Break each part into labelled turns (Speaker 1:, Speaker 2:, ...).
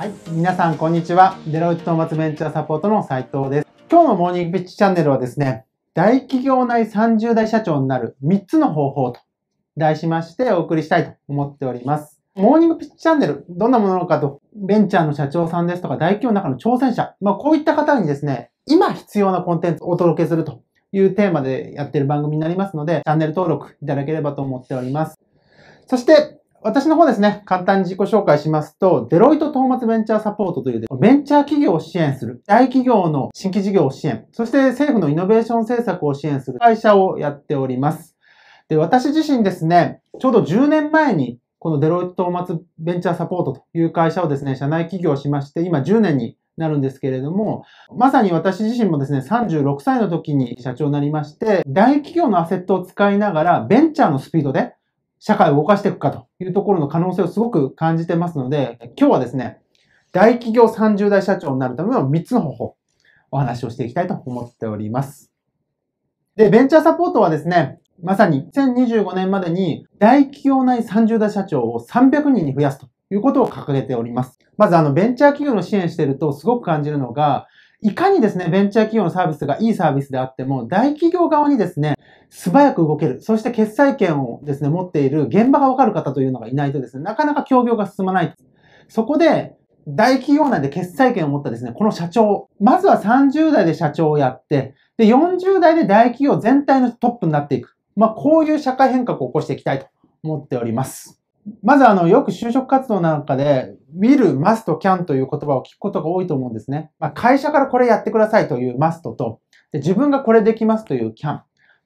Speaker 1: はい。皆さん、こんにちは。デロイトトーマツベンチャーサポートの斉藤です。今日のモーニングピッチチャンネルはですね、大企業内30代社長になる3つの方法と題しましてお送りしたいと思っております。モーニングピッチチャンネル、どんなもののかと、ベンチャーの社長さんですとか、大企業の中の挑戦者、まあこういった方にですね、今必要なコンテンツをお届けするというテーマでやっている番組になりますので、チャンネル登録いただければと思っております。そして、私の方ですね、簡単に自己紹介しますと、デロイトトーマツベンチャーサポートという、ベンチャー企業を支援する、大企業の新規事業を支援、そして政府のイノベーション政策を支援する会社をやっております。で、私自身ですね、ちょうど10年前に、このデロイトトーマツベンチャーサポートという会社をですね、社内企業しまして、今10年になるんですけれども、まさに私自身もですね、36歳の時に社長になりまして、大企業のアセットを使いながら、ベンチャーのスピードで、社会を動かしていくかというところの可能性をすごく感じてますので、今日はですね、大企業30代社長になるための3つの方法、お話をしていきたいと思っております。で、ベンチャーサポートはですね、まさに2025年までに大企業内30代社長を300人に増やすということを掲げております。まずあのベンチャー企業の支援してるとすごく感じるのが、いかにですね、ベンチャー企業のサービスがいいサービスであっても、大企業側にですね、素早く動ける、そして決裁権をですね、持っている現場がわかる方というのがいないとですね、なかなか協業が進まない。そこで、大企業内で決裁権を持ったですね、この社長。まずは30代で社長をやって、で、40代で大企業全体のトップになっていく。まあ、こういう社会変革を起こしていきたいと思っております。まず、あの、よく就職活動なんかで、will, must, can という言葉を聞くことが多いと思うんですね。まあ、会社からこれやってくださいという must と、で自分がこれできますという can。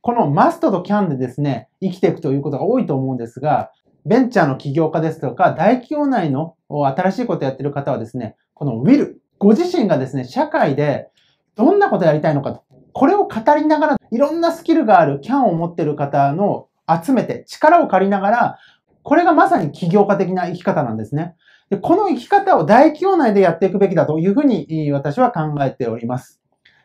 Speaker 1: このマストとキャンでですね、生きていくということが多いと思うんですが、ベンチャーの起業家ですとか、大企業内の新しいことをやってる方はですね、このウィル、ご自身がですね、社会でどんなことをやりたいのかと、これを語りながら、いろんなスキルがあるキャンを持ってる方の集めて、力を借りながら、これがまさに起業家的な生き方なんですね。でこの生き方を大企業内でやっていくべきだというふうに私は考えております。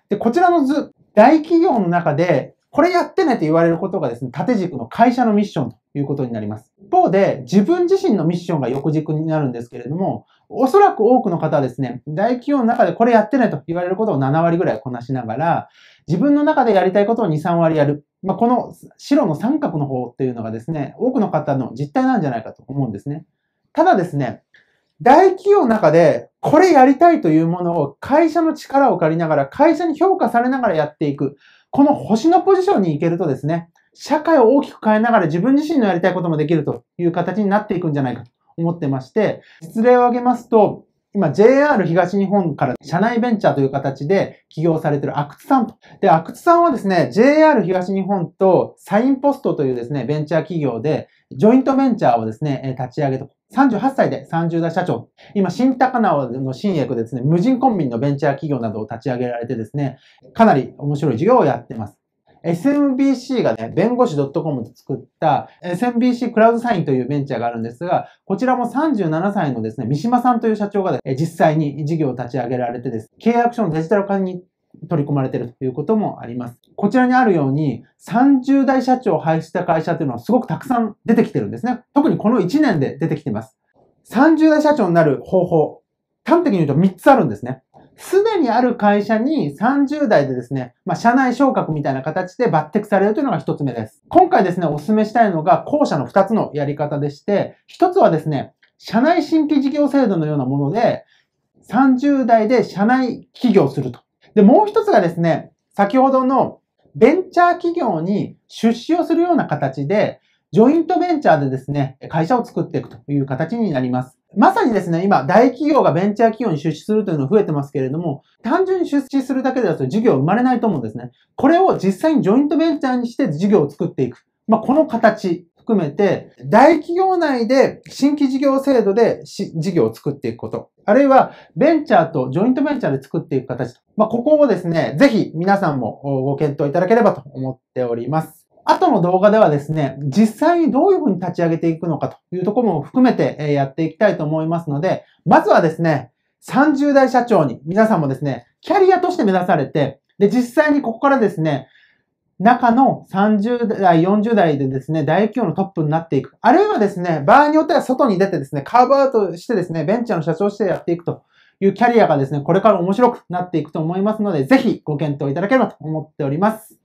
Speaker 1: でこちらの図、大企業の中でこれやってねと言われることがですね、縦軸の会社のミッションということになります。一方で、自分自身のミッションが横軸になるんですけれども、おそらく多くの方はですね、大企業の中でこれやってねと言われることを7割ぐらいこなしながら、自分の中でやりたいことを2、3割やる。まあ、この白の三角の方っていうのがですね、多くの方の実態なんじゃないかと思うんですね。ただですね、大企業の中でこれやりたいというものを会社の力を借りながら、会社に評価されながらやっていく。この星のポジションに行けるとですね、社会を大きく変えながら自分自身のやりたいこともできるという形になっていくんじゃないかと思ってまして、実例を挙げますと、今 JR 東日本から社内ベンチャーという形で起業されている阿久津さんと。で、阿久津さんはですね、JR 東日本とサインポストというですね、ベンチャー企業で、ジョイントベンチャーをですね、立ち上げと。38歳で30代社長。今、新高輪の新薬ですね、無人コンビニのベンチャー企業などを立ち上げられてですね、かなり面白い事業をやってます。SMBC がね、弁護士 .com で作った SMBC クラウドサインというベンチャーがあるんですが、こちらも37歳のですね、三島さんという社長が、ね、実際に事業を立ち上げられてです、契約書のデジタル化に取り込まれているということもあります。こちらにあるように、30代社長を廃止した会社というのはすごくたくさん出てきてるんですね。特にこの1年で出てきてます。30代社長になる方法、端的に言うと3つあるんですね。すでにある会社に30代でですね、まあ、社内昇格みたいな形で抜擢されるというのが一つ目です。今回ですね、お勧めしたいのが、後者の二つのやり方でして、一つはですね、社内新規事業制度のようなもので、30代で社内起業すると。で、もう一つがですね、先ほどのベンチャー企業に出資をするような形で、ジョイントベンチャーでですね、会社を作っていくという形になります。まさにですね、今、大企業がベンチャー企業に出資するというのが増えてますけれども、単純に出資するだけだと事業生まれないと思うんですね。これを実際にジョイントベンチャーにして事業を作っていく。まあ、この形含めて、大企業内で新規事業制度で事業を作っていくこと。あるいは、ベンチャーとジョイントベンチャーで作っていく形。まあ、ここをですね、ぜひ皆さんもご検討いただければと思っております。後の動画ではですね、実際にどういうふうに立ち上げていくのかというところも含めてやっていきたいと思いますので、まずはですね、30代社長に皆さんもですね、キャリアとして目指されて、で、実際にここからですね、中の30代、40代でですね、大企業のトップになっていく。あるいはですね、場合によっては外に出てですね、カーブアウトしてですね、ベンチャーの社長してやっていくというキャリアがですね、これから面白くなっていくと思いますので、ぜひご検討いただければと思っております。